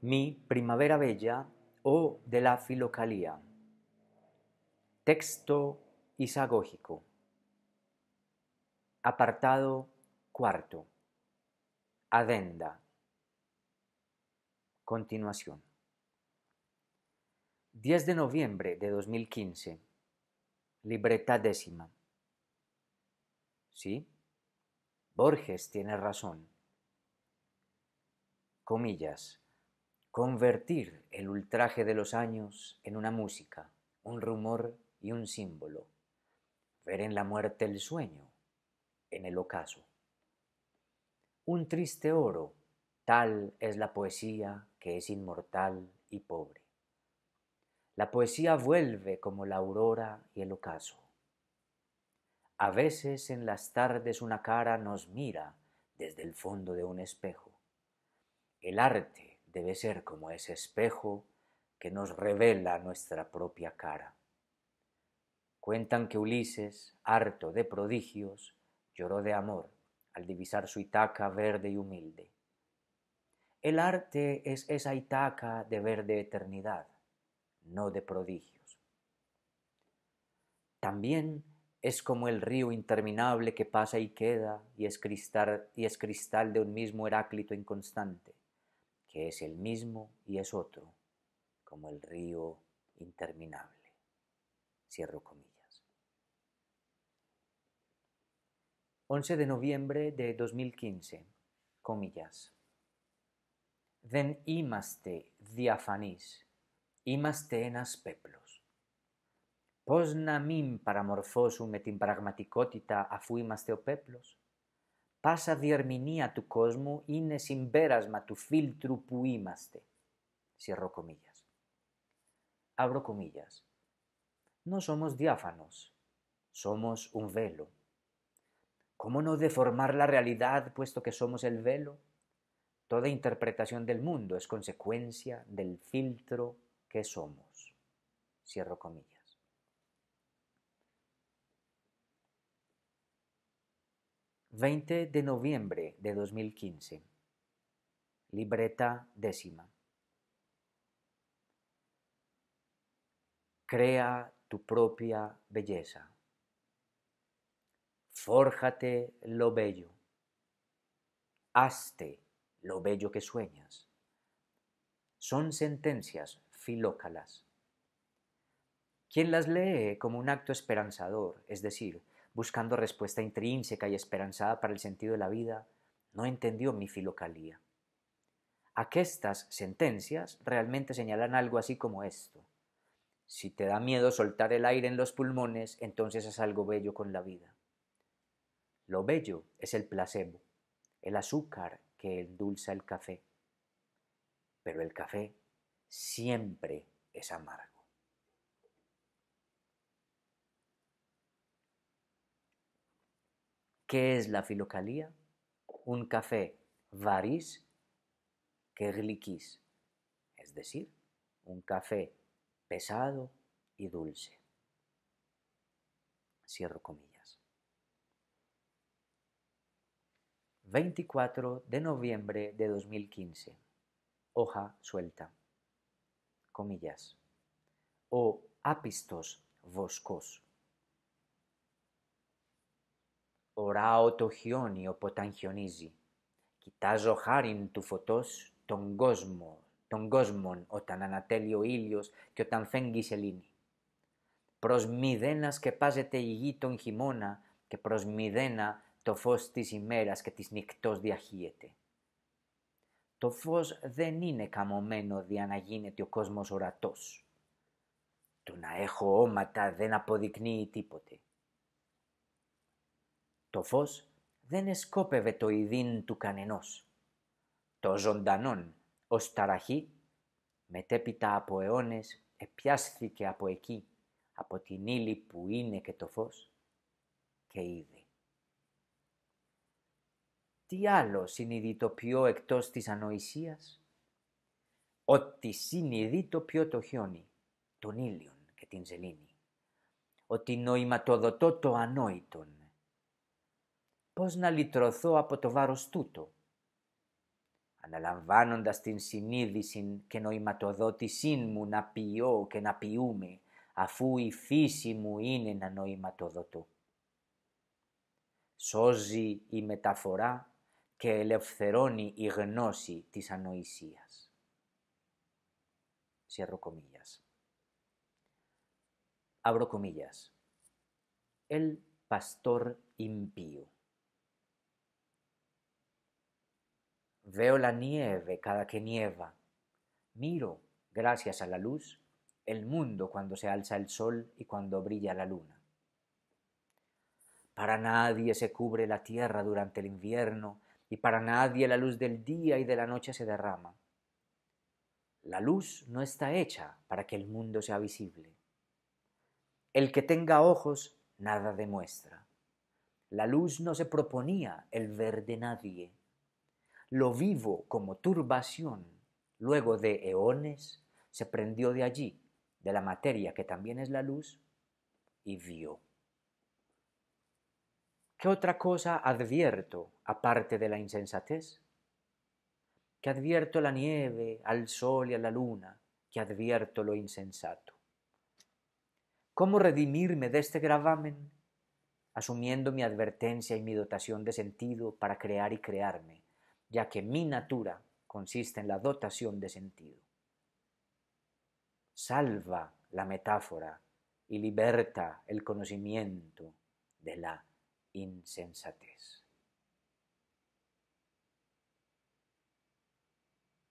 Mi Primavera Bella o de la Filocalía. Texto isagógico. Apartado cuarto. Adenda. Continuación. 10 de noviembre de 2015. Libreta décima. ¿Sí? Borges tiene razón. Comillas convertir el ultraje de los años en una música, un rumor y un símbolo, ver en la muerte el sueño, en el ocaso. Un triste oro, tal es la poesía que es inmortal y pobre. La poesía vuelve como la aurora y el ocaso. A veces en las tardes una cara nos mira desde el fondo de un espejo. El arte debe ser como ese espejo que nos revela nuestra propia cara. Cuentan que Ulises, harto de prodigios, lloró de amor al divisar su Itaca verde y humilde. El arte es esa Itaca de verde eternidad, no de prodigios. También es como el río interminable que pasa y queda y es cristal, y es cristal de un mismo Heráclito inconstante que es el mismo y es otro, como el río interminable. Cierro comillas. 11 de noviembre de 2015, comillas. «Den imaste diafanís, imaste enas peplos. Posna mim paramorfosum et impragmaticotita afuimaste o peplos. Pasa διερμηνία tu cosmo ines veras tu tu filtru Cierro comillas. Abro comillas. No somos diáfanos, somos un velo. ¿Cómo no deformar la realidad puesto que somos el velo? Toda interpretación del mundo es consecuencia del filtro que somos. Cierro comillas. 20 de noviembre de 2015. Libreta décima. Crea tu propia belleza. Fórjate lo bello. Hazte lo bello que sueñas. Son sentencias filócalas. Quien las lee como un acto esperanzador, es decir, buscando respuesta intrínseca y esperanzada para el sentido de la vida, no entendió mi filocalía. Aquestas sentencias realmente señalan algo así como esto. Si te da miedo soltar el aire en los pulmones, entonces es algo bello con la vida. Lo bello es el placebo, el azúcar que endulza el café. Pero el café siempre es amargo. ¿Qué es la filocalía? Un café varis kerlikis, es decir, un café pesado y dulce. Cierro comillas. 24 de noviembre de 2015. Hoja suelta. Comillas. O apistos voscos Οράω το χιόνι όποταν χιονίζει. Κοιτάζω χάριν του φωτός τον κόσμο, τον κόσμο όταν ανατέλει ο ήλιος και όταν φέγγει η σελήνη. Προς μηδένα σκεπάζεται η γη τον χειμώνα και προς μηδένα το φως της ημέρας και της νυχτός διαχύεται. Το φως δεν είναι καμωμένο δια να γίνεται ο κόσμος ορατός. Το να έχω όματα δεν αποδεικνύει τίποτε. Το φως δεν εσκόπευε το ειδίν του κανενός. Το ζωντανόν ως ταραχή μετέπειτα από αιώνες επιάστηκε από εκεί, από την ύλη που είναι και το φως και είδε. Τι άλλο συνειδητοποιώ εκτός της ανοησίας, ότι συνειδητοποιώ το χιόνι, τον ήλιον και την ζελήνη, ότι νοηματοδοτώ το ανόητον, πώς να λυτρωθώ από το βάρος τούτο. Αναλαμβάνοντας την συνείδηση και νοηματοδότησή μου να ποιώ και να ποιούμε, αφού η φύση μου είναι να νοηματοδοτώ. Σώζει η μεταφορά και ελευθερώνει η γνώση της ανοησίας. Cierro Αυροκομίλιας. Ελ Παστόρ El Veo la nieve cada que nieva. Miro, gracias a la luz, el mundo cuando se alza el sol y cuando brilla la luna. Para nadie se cubre la tierra durante el invierno y para nadie la luz del día y de la noche se derrama. La luz no está hecha para que el mundo sea visible. El que tenga ojos nada demuestra. La luz no se proponía el ver de nadie lo vivo como turbación, luego de eones, se prendió de allí, de la materia que también es la luz, y vio. ¿Qué otra cosa advierto aparte de la insensatez? Que advierto la nieve, al sol y a la luna, que advierto lo insensato. ¿Cómo redimirme de este gravamen? Asumiendo mi advertencia y mi dotación de sentido para crear y crearme, ya que mi natura consiste en la dotación de sentido. Salva la metáfora y liberta el conocimiento de la insensatez.